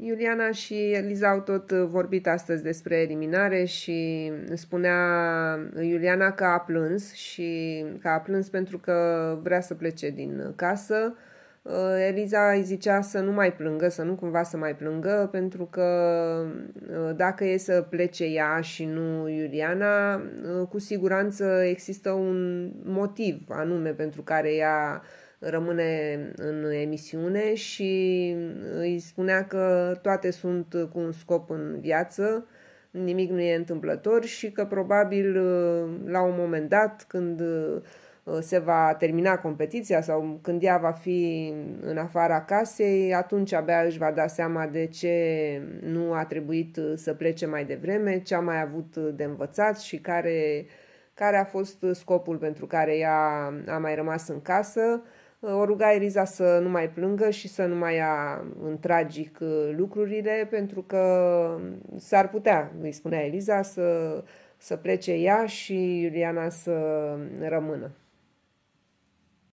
Iuliana și Eliza au tot uh, vorbit astăzi despre eliminare și spunea Iuliana că a plâns și că a plâns pentru că vrea să plece din casă. Uh, Eliza îi zicea să nu mai plângă, să nu cumva să mai plângă, pentru că uh, dacă e să plece ea și nu Iuliana, cu siguranță există un motiv anume pentru care ea rămâne în emisiune și îi spunea că toate sunt cu un scop în viață, nimic nu e întâmplător și că probabil uh, la un moment dat când uh, se va termina competiția sau când ea va fi în afara casei, atunci abia își va da seama de ce nu a trebuit uh, să plece mai devreme, ce a mai avut de învățat și care, care a fost scopul pentru care ea a mai rămas în casă. Ă, o ruga Eliza să nu mai plângă și să nu mai ia în tragic ă, lucrurile, pentru că s-ar putea, îi spunea Eliza, să, să plece ea și Iuliana să rămână.